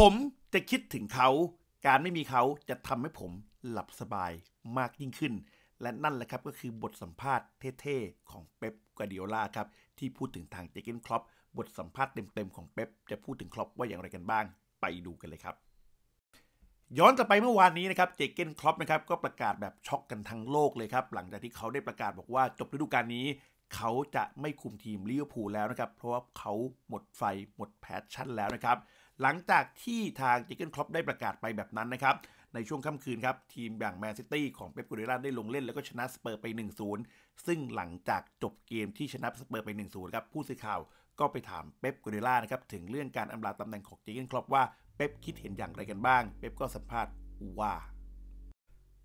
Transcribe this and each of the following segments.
ผมจะคิดถึงเขา การไม่มีเขาจะทำให้ผมหลับสบายมากยิ่งขึ้น และนั่นแหละครับก็คือบทสัมภาษณ์เท่ๆของเป๊ปกาเดีโอลาครับที่พูดถึงทางเจเกนคล็อป บทสัมภาษณ์เต็มๆของเป๊ปจะพูดถึงคล็อปว่าอย่างไรกันบ้างไปดูกันเลยครับ ย้อนกลับไปเมื่อวานนี้นะครับเจเกนคล็อปนะครับก็ประกาศแบบช็อกกันทั้งโลกเลยครับหลังจากที่เขาได้ประกาศบอกว่าจบฤดูกาลนี้เขาจะไม่คุมทีมลิเวอร์พูลแล้วนะครับ เพราะว่าเขาหมดไฟหมดแพชชั่นแล้วนะครับ หลังจากที่ทางเจเกนค็อปได้ประกาศไปแบบนั้นนะครับ ในช่วงค่ำคืนครับทีมอย่างแมนซิตี้ของเป๊ปกูเดล่าได้ลงเล่น แล้วก็ชนะสเปอร์ไป1-0ซึ่งหลังจากจบเกมที่ชนะสเปอร์ไป 1-0ครับผู้สื่อข่าวก็ไปถามเป๊ปกูเดล่านะครับถึงเรื่องการอำลาตำแหน่งของเจเกนค็อปว่าเป๊ปคิดเห็นอย่างไรกันบ้างเป๊ปก็สัมภาษณ์ว่า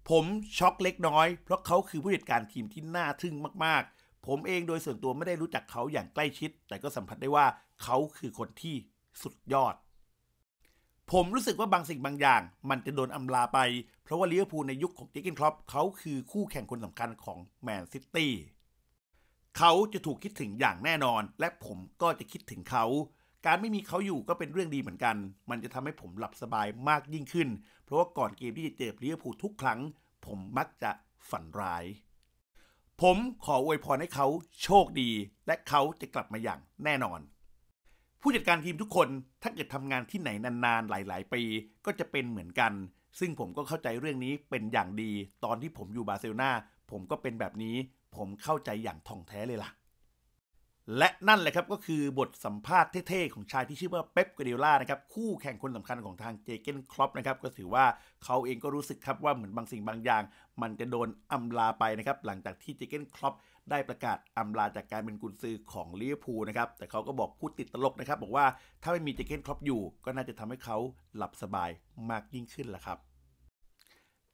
ผมช็อกเล็กน้อย เพราะเขาคือผู้จัดการทีมที่น่าทึ่งมากผมเองโดยส่วนตัวไม่ได้รู้จักเขาอย่างใกล้ชิด แต่ก็สัมผัสได้ว่าเขาคือคนที่สุดยอด ผมรู้สึกว่าบางสิ่งบางอย่าง มันจะโดนอำลาไป เพราะว่าลิเวอร์พูลในยุคของเจคินครอปเขาคือคู่แข่งคนสำคัญของแมนซิตี้เขาจะถูกคิดถึงอย่างแน่นอน และผมก็จะคิดถึงเขา การไม่มีเขาอยู่ก็เป็นเรื่องดีเหมือนกัน มันจะทำให้ผมหลับสบายมากยิ่งขึ้น เพราะว่าก่อนเกมที่จะเจอลิเวอร์พูลทุกครั้ง ผมมักจะฝันร้ายผมขออวยพรให้เขาโชคดี และเขาจะกลับมาอย่างแน่นอน ผู้จัดการทีมทุกคน ถ้าเกิดทำงานที่ไหนนานๆหลายๆปีก็จะเป็นเหมือนกัน ซึ่งผมก็เข้าใจเรื่องนี้เป็นอย่างดี ตอนที่ผมอยู่บาร์เซโลนาผมก็เป็นแบบนี้ ผมเข้าใจอย่างท่องแท้เลยล่ะและนั่นแหละครับก็คือบทสัมภาษณ์เท่ๆ ของชายที่ชื่อว่าเป๊ปกัวเดล่านะครับคู่แข่งคนสำคัญของทางเจเกนครอปนะครับก็ถือว่าเขาเองก็รู้สึกครับว่าเหมือนบางสิ่งบางอย่าง มันจะโดนอำลาไปนะครับหลังจากที่เจเกนครอปได้ประกาศอำลาจากการเป็นกุนซือของลิเวอร์พูลนะครับ แต่เขาก็บอกพูดติดตลกนะครับ บอกว่าถ้าไม่มีเจเกนครอปอยู่ก็น่าจะทำให้เขาหลับสบายมากยิ่งขึ้นละครับ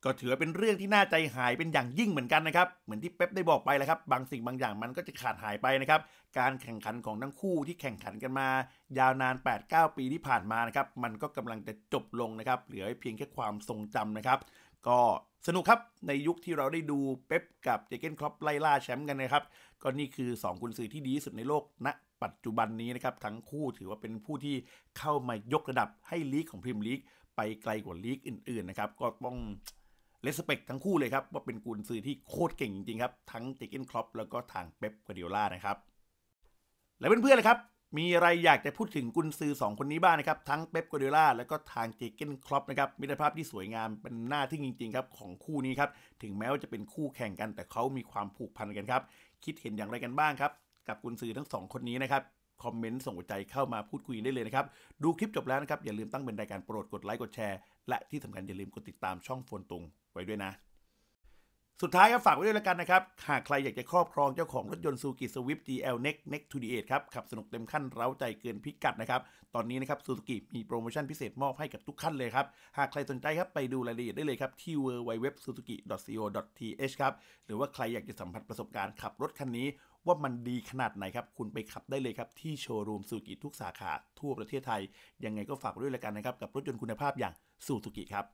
ก็ถือเป็นเรื่องที่น่าใจหายเป็นอย่างยิ่งเหมือนกันนะครับ เหมือนที่เป๊ปได้บอกไปแล้วครับ บางสิ่งบางอย่างมันก็จะขาดหายไปนะครับ การแข่งขันของทั้งคู่ที่แข่งขันกันมา ยาวนาน8-9ปีที่ผ่านมานะครับ มันก็กำลังจะจบลงนะครับ เหลือเพียงแค่ความทรงจำนะครับ ก็สนุกครับ ในยุคที่เราได้ดูเป๊ปกับเจเกนครอปไล่ล่าแชมป์กันนะครับ ก็นี่คือ2คุณสื่อที่ดีที่สุดในโลกณนะปัจจุบันนี้นะครับ ทั้งคู่ถือว่าเป็นผู้ที่เข้ามายกระดับให้ลีกของพรีเมียร์ลีกไปไกลกว่าลีก อื่นๆนะครับก็ต้องเลสเปกทั้งคู่เลยครับ ว่าเป็นกุนซือที่โคตรเก่งจริง ๆ ครับ ทั้งจิเกนครอปแล้วก็ทางเป๊ปกัวเดียล่านะครับ และเพื่อนๆเลยครับ มีอะไรอยากจะพูดถึงกุนซือ2 คนนี้บ้างนะครับ ทั้งเป๊ปกัวเดียล่าแล้วก็ทางเจเกนครอปนะครับมิภาพที่สวยงามเป็นหน้าที่จริงๆครับของคู่นี้ครับ ถึงแม้ว่าจะเป็นคู่แข่งกัน แต่เขามีความผูกพันกันครับคิดเห็นอย่างไรกันบ้างครับกับกุนซือทั้งสองคนนี้นะครับคอมเมนต์ส่งใจเข้ามาพูดคุยได้เลยนะครับดูคลิปจบแล้วนะครับอย่าลืมตั้งเป็นรายการโปรดกดไลค์กดแชร์และที่สำคัญอย่าลืมกดติดตามช่องโฟนตุงไว้ด้วยนะ สุดท้ายก็ฝากไว้ด้วยแล้วกันนะครับ หากใครอยากจะครอบครองเจ้าของรถยนต์ซูกิสวิฟต์ GL Next Next 28 ครับ ขับสนุกเต็มขั้นเร้าใจเกินพิกัดนะครับ ตอนนี้นะครับซูซูกิมีโปรโมชั่นพิเศษมอบให้กับทุกขั้นเลยครับ หากใครสนใจครับไปดูรายละเอียดได้เลยครับ ที่ www.suzuki.co.th ครับ หรือว่าใครอยากจะสัมผัสประสบการณ์ขับรถคันนี้ว่ามันดีขนาดไหนครับคุณไปขับได้เลยครับที่โชว์รูมสุกิทุกสาขาทั่วประเทศไทย ยังไงก็ฝากไว้ด้วยแล้วกันนะครับ กับรถยนต์คุณภาพอย่างสุกิครับ